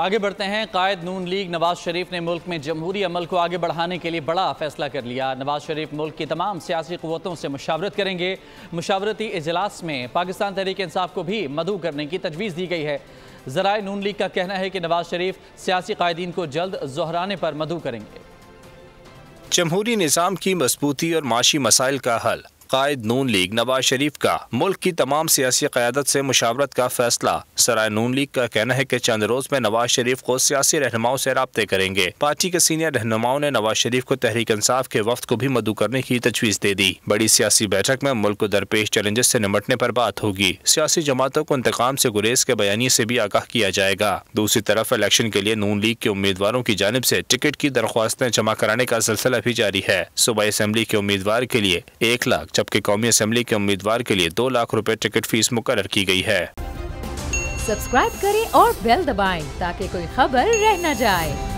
आगे बढ़ते हैं कायद नून लीग नवाज शरीफ ने मुल्क में जमहूरी अमल को आगे बढ़ाने के लिए बड़ा फैसला कर लिया नवाज शरीफ मुल्क की तमाम सियासी क़वतों से मुशावरत करेंगे मुशावरती इजलास में पाकिस्तान तहरीक इंसाफ को भी मधु करने की तजवीज़ दी गई है ज़रा नून लीग का कहना है कि नवाज शरीफ सियासी कायदीन को जल्द जहराने पर मधु करेंगे जमहूरी निज़ाम की मजबूती और माशी मसाइल का हल कायद नून लीग नवाज शरीफ का मुल्क की तमाम सियासी क्यादत से मुशावरत का फैसला सराय नून लीग का कहना है कि चंद रोज में नवाज शरीफ को सियासी रहनुमाओं से रबते करेंगे पार्टी के सीनियर रहनुमाओं ने नवाज शरीफ को तहरीक इंसाफ के वक्त को भी मदु करने की तजवीज़ दे दी बड़ी सियासी बैठक में मुल्क को दरपेश चैलेंजेस ऐसी निमटने आरोप बात होगी सियासी जमातों को इंतकाम ऐसी गुरेज के बयानी ऐसी भी आगाह किया जाएगा दूसरी तरफ इलेक्शन के लिए नून लीग के उम्मीदवारों की जानब ऐसी टिकट की दरख्वास्तें जमा कराने का सिलसिला भी जारी है सुबह असम्बली के उम्मीदवार के लिए एक लाख जबकि कौमी असम्बली के उम्मीदवार के लिए दो लाख रूपए टिकट फीस मुकर की गयी है सब्सक्राइब करें और बेल दबाए ताकि कोई खबर रह न जाए